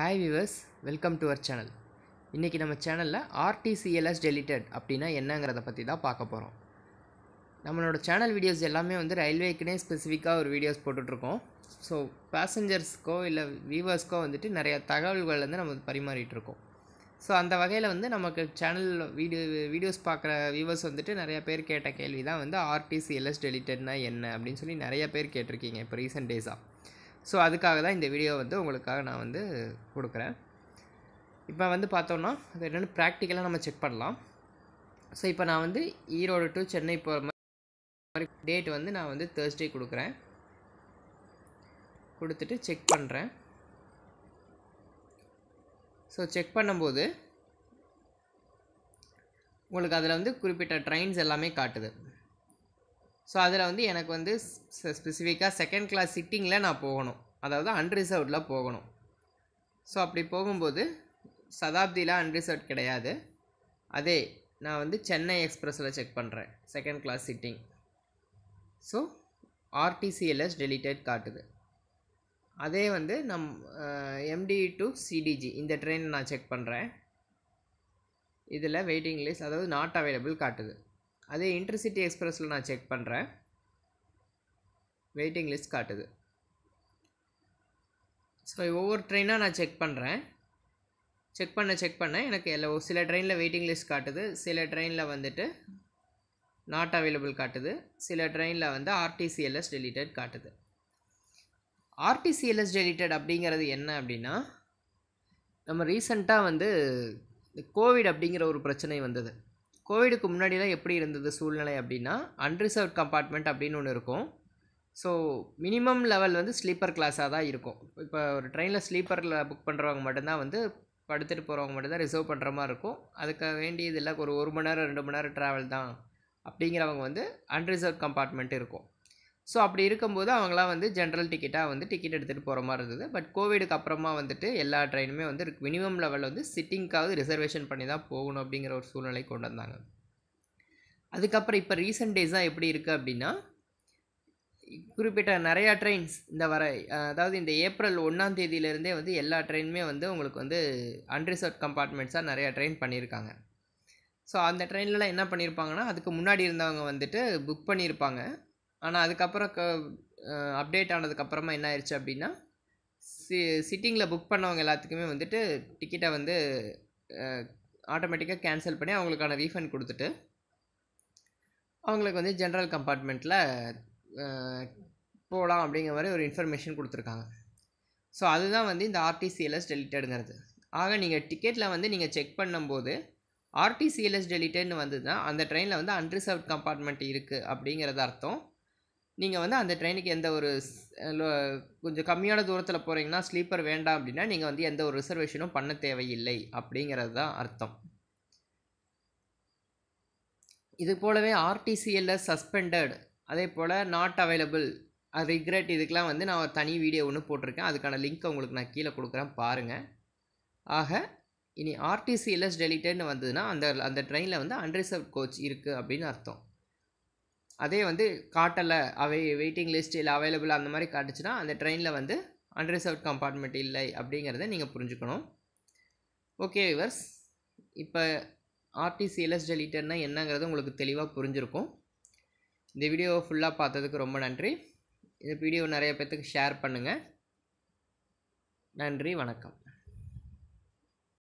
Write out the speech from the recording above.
hi viewers welcome to our channel இன்றைக்கி நம்ம சேனலில் ஆர்டிசிஎல்எஸ் டெலிட்டட் அப்படின்னா என்னங்கிறத பற்றி தான் பார்க்க போகிறோம் நம்மளோட சேனல் வீடியோஸ் எல்லாமே வந்து ரயில்வேக்குனே ஸ்பெசிஃபிக்காக ஒரு வீடியோஸ் போட்டுட்ருக்கோம் ஸோ பேசஞ்சர்ஸ்க்கோ இல்லை வியூவர்ஸ்க்கோ வந்துட்டு நிறைய தகவல்கள் வந்து நம்ம பரிமாறிட்டுருக்கோம் ஸோ அந்த வகையில் வந்து நமக்கு சேனல் வீடியோ வீடியோஸ் பார்க்குற வியூவர்ஸ் வந்துட்டு நிறைய பேர் கேட்ட கேள்வி தான் வந்து ஆர்டிசிஎல்எஸ் டெலிட்டட்னா என்ன அப்படின்னு சொல்லி நிறைய பேர் கேட்டிருக்கீங்க இப்போ ரீசெண்ட் டேஸாக ஸோ அதுக்காக தான் இந்த வீடியோ வந்து உங்களுக்காக நான் வந்து கொடுக்குறேன் இப்போ வந்து பார்த்தோன்னா அது என்னென்னு ப்ராக்டிக்கலாக நம்ம செக் பண்ணலாம் ஸோ இப்போ நான் வந்து ஈரோடு டு சென்னை போகிற மாதிரி டேட் வந்து நான் வந்து தேர்ஸ்டே கொடுக்குறேன் கொடுத்துட்டு செக் பண்ணுறேன் ஸோ செக் பண்ணும்போது உங்களுக்கு அதில் வந்து குறிப்பிட்ட ட்ரெயின்ஸ் எல்லாமே காட்டுது ஸோ அதில் வந்து எனக்கு வந்து ஸ்பெசிஃபிக்காக செகண்ட் கிளாஸ் சிட்டிங்கில் நான் போகணும் அதாவது அன்ரிசர்வ்டில் போகணும் ஸோ அப்படி போகும்போது சதாப்தியில் அன்ரிசர்வ் கிடையாது அதே நான் வந்து சென்னை எக்ஸ்ப்ரெஸில் செக் பண்ணுறேன் செகண்ட் கிளாஸ் சிட்டிங் ஸோ ஆர்டிசிஎல்எஸ் டெலிட்டட் காட்டுது அதே வந்து நம் எம்டி டு சிடிஜி இந்த ட்ரெயின் நான் செக் பண்ணுறேன் இதில் வெயிட்டிங் லிஸ்ட் அதாவது நாட் அவைலபிள் காட்டுது அதே இன்டர்சிட்டி எக்ஸ்பிரஸில் நான் செக் பண்ணுறேன் வெயிட்டிங் லிஸ்ட் காட்டுது ஸோ ஒவ்வொரு ட்ரெயினாக நான் செக் பண்ணுறேன் செக் பண்ண செக் பண்ண எனக்கு எல்லா சில ட்ரெயினில் வெயிட்டிங் லிஸ்ட் காட்டுது சில ட்ரெயினில் வந்துட்டு நாட் அவைலபிள் காட்டுது சில ட்ரெயினில் வந்து ஆர்டிசிஎல்எஸ் டெலிட்டட் காட்டுது ஆர்டிசிஎல்எஸ் டெலிட்டட் அப்படிங்கிறது என்ன அப்படின்னா நம்ம ரீசண்டாக வந்து கோவிட் அப்படிங்கிற ஒரு பிரச்சனை வந்தது கோவிடுக்கு முன்னாடிலாம் எப்படி இருந்தது சூழ்நிலை அப்படின்னா அன்ரிசர்வ் கம்பார்ட்மெண்ட் அப்படின்னு ஒன்று இருக்கும் ஸோ மினிமம் லெவல் வந்து ஸ்லீப்பர் கிளாஸாக தான் இருக்கும் இப்போ ஒரு ட்ரெயினில் ஸ்லீப்பரில் புக் பண்ணுறவங்க மட்டும்தான் வந்து படுத்துட்டு போகிறவங்க மட்டும்தான் ரிசர்வ் பண்ணுற மாதிரி இருக்கும் அதுக்கு வேண்டியது இல்லை ஒரு ஒரு மணி நேரம் ரெண்டு மணி நேரம் ட்ராவல் தான் அப்படிங்கிறவங்க வந்து அன்ரிசர்வ் கம்பார்ட்மெண்ட் இருக்கும் ஸோ அப்படி இருக்கும்போது அவங்களாம் வந்து ஜென்ரல் டிக்கெட்டாக வந்து டிக்கெட் எடுத்துகிட்டு போகிற மாதிரி இருந்தது பட் கோவிடுக்கு அப்புறமா வந்துட்டு எல்லா ட்ரெயினுமே வந்து மினிமம் லெவலில் வந்து சிட்டிங்காவது ரிசர்வேஷன் பண்ணி தான் போகணும் அப்படிங்கிற ஒரு சூழ்நிலை கொண்டு வந்தாங்க அதுக்கப்புறம் இப்போ ரீசெண்ட் டேஸாக எப்படி இருக்குது அப்படின்னா குறிப்பிட்ட நிறையா ட்ரெயின்ஸ் இந்த வர அதாவது இந்த ஏப்ரல் ஒன்றாம் தேதியிலேருந்தே வந்து எல்லா ட்ரெயினுமே வந்து உங்களுக்கு வந்து அன்ரிசர்வ் கம்பார்ட்மெண்ட்ஸாக நிறையா ட்ரெயின் பண்ணியிருக்காங்க ஸோ அந்த ட்ரெயின்லலாம் என்ன பண்ணியிருப்பாங்கன்னா அதுக்கு முன்னாடி இருந்தவங்க வந்துட்டு புக் பண்ணியிருப்பாங்க ஆனால் அதுக்கப்புறம் க அப்டேட் ஆனதுக்கப்புறமா என்ன ஆயிடுச்சு அப்படின்னா சி சிட்டிங்கில் புக் பண்ணவங்க எல்லாத்துக்குமே வந்துட்டு டிக்கெட்டை வந்து ஆட்டோமேட்டிக்காக கேன்சல் பண்ணி அவங்களுக்கான ரீஃபண்ட் கொடுத்துட்டு அவங்களுக்கு வந்து ஜென்ரல் கம்பார்ட்மெண்ட்டில் போகலாம் அப்படிங்கிற மாதிரி ஒரு இன்ஃபர்மேஷன் கொடுத்துருக்காங்க ஸோ அதுதான் வந்து இந்த ஆர்டிசிஎல்எஸ் டெலிட்டடுங்கிறது ஆக நீங்கள் டிக்கெட்டில் வந்து நீங்கள் செக் பண்ணும்போது ஆர்டிசிஎல்எஸ் டெலிட்டட்னு வந்ததுன்னா அந்த ட்ரெயினில் வந்து அன்ரிசர்வ் கம்பார்ட்மெண்ட் இருக்குது அப்படிங்கிறது அர்த்தம் நீங்கள் வந்து அந்த ட்ரெயினுக்கு எந்த ஒரு கொஞ்சம் கம்மியான தூரத்தில் போகிறீங்கன்னா ஸ்லீப்பர் வேண்டாம் அப்படின்னா நீங்கள் வந்து எந்த ஒரு ரிசர்வேஷனும் பண்ண தேவையில்லை அப்படிங்கிறது தான் அர்த்தம் இது போலவே ஆர்டிசிஎல்ல சஸ்பெண்டட் அதே போல் நாட் அவைலபிள் ரிக்ரெட் இதுக்கெலாம் வந்து நான் ஒரு தனி வீடியோ ஒன்று போட்டிருக்கேன் அதுக்கான லிங்க்கை உங்களுக்கு நான் கீழே கொடுக்குறேன் பாருங்கள் ஆக இனி ஆர்டிசிஎல்எஸ் டெலிட்டேன்னு வந்ததுன்னா அந்த அந்த ட்ரெயினில் வந்து அன்ரிசர்வ் கோச் இருக்குது அப்படின்னு அர்த்தம் அதே வந்து காட்டலை அவை வெயிட்டிங் லிஸ்ட் இல்லை அவைலபிள் அந்த மாதிரி காட்டுச்சுன்னா அந்த ட்ரெயினில் வந்து அன்ரிசர்வ் கம்பார்ட்மெண்ட் இல்லை அப்படிங்கிறத நீங்கள் புரிஞ்சுக்கணும் ஓகே விவர்ஸ் இப்போ ஆர்டிசிஎல்எஸ் டெலிட்டர்னால் என்னங்கிறது உங்களுக்கு தெளிவாக புரிஞ்சிருக்கும் இந்த வீடியோவை ஃபுல்லாக பார்த்ததுக்கு ரொம்ப நன்றி இந்த வீடியோ நிறைய பேர்த்துக்கு ஷேர் பண்ணுங்கள் நன்றி வணக்கம்